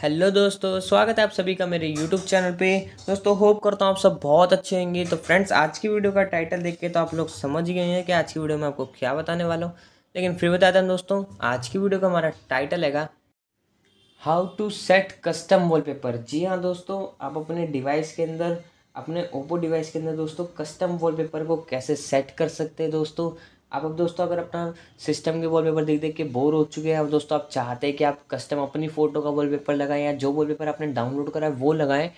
hello दोस्तों स्वागत है आप सभी का मेरे यूट्यूब चैनल पे दोस्तों होप करता हूँ आप सब बहुत अच्छे होंगे तो फ्रेंड्स आज की वीडियो का टाइटल देख के तो आप लोग समझ गए हैं कि आज की वीडियो में आपको क्या बताने वाला हूँ लेकिन फिर बताता हूँ दोस्तों आज की वीडियो का हमारा टाइटल हैगा how to set custom paper जी हाँ दोस्तों आप अपने डिवाइस के अंदर अपने ओप्पो डिवाइस के अंदर दोस्तों कस्टम वॉलपेपर को कैसे सेट कर सकते हैं दोस्तों आप अब दोस्तों अगर अपना सिस्टम के वॉलपेपर देख देख के बोर हो चुके हैं अब दोस्तों आप चाहते हैं कि आप कस्टम अपनी फ़ोटो का वॉलपेपर लगाएं या जो वॉलपेपर आपने डाउनलोड करा है वो लगाएं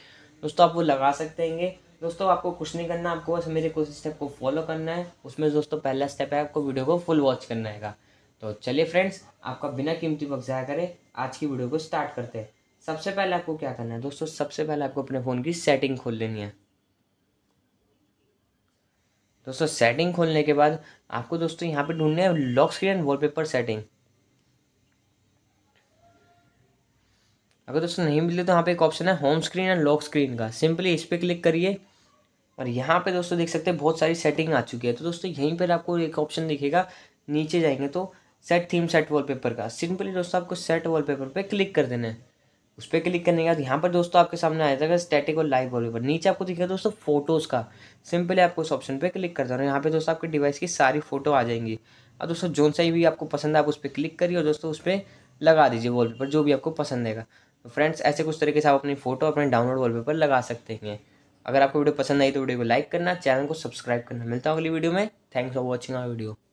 दोस्तों आप वो लगा सकते हैं दोस्तों आपको कुछ नहीं करना आपको बस मेरे कुछ स्टेप को फॉलो करना है उसमें दोस्तों पहला स्टेप है आपको वीडियो को फुल वॉच करना है तो चलिए फ्रेंड्स आपका बिना कीमती वक्त ज़ाया करें आज की वीडियो को स्टार्ट करते हैं सबसे पहले आपको क्या करना है दोस्तों सबसे पहले आपको अपने फ़ोन की सेटिंग खोल लेनी है दोस्तों सेटिंग खोलने के बाद आपको दोस्तों यहाँ पे ढूंढने है lock screen and wallpaper setting अगर दोस्तों नहीं मिले तो यहाँ पे एक ऑप्शन है home screen and lock screen का सिंपली इस पर क्लिक करिए और यहाँ पे दोस्तों देख सकते हैं बहुत सारी सेटिंग आ चुकी है तो दोस्तों यहीं पर आपको एक ऑप्शन दिखेगा नीचे जाएंगे तो सेट थीम सेट वॉलपेपर का सिंपली दोस्तों आपको सेट वॉलपेपर पे क्लिक कर देना है उस पर क्लिक करने के बाद यहाँ पर दोस्तों आपके सामने आ जाएगा स्टैटिक और लाइव वॉलपेपर नीचे आपको दिखेगा दोस्तों फोटोज़ का सिंपली आपको उस ऑप्शन पे क्लिक कर देना यहाँ पे दोस्तों आपके डिवाइस की सारी फोटो आ जाएंगी और दोस्तों जोन सा भी आपको पसंद है आप उस पर क्लिक करिए और दोस्तों उस पर लगा दीजिए वॉलपेपर जो भी आपको पसंद आएगा तो फ्रेंड्स ऐसे कुछ तरीके से आप अपनी फोटो अपने डाउनलोड वॉलपेपर लगा सकते हैं अगर आपको वीडियो पसंद आई तो वीडियो को लाइक करना चैनल को सब्सक्राइब करना मिलता हूँ अगली वीडियो में thanks for watching our video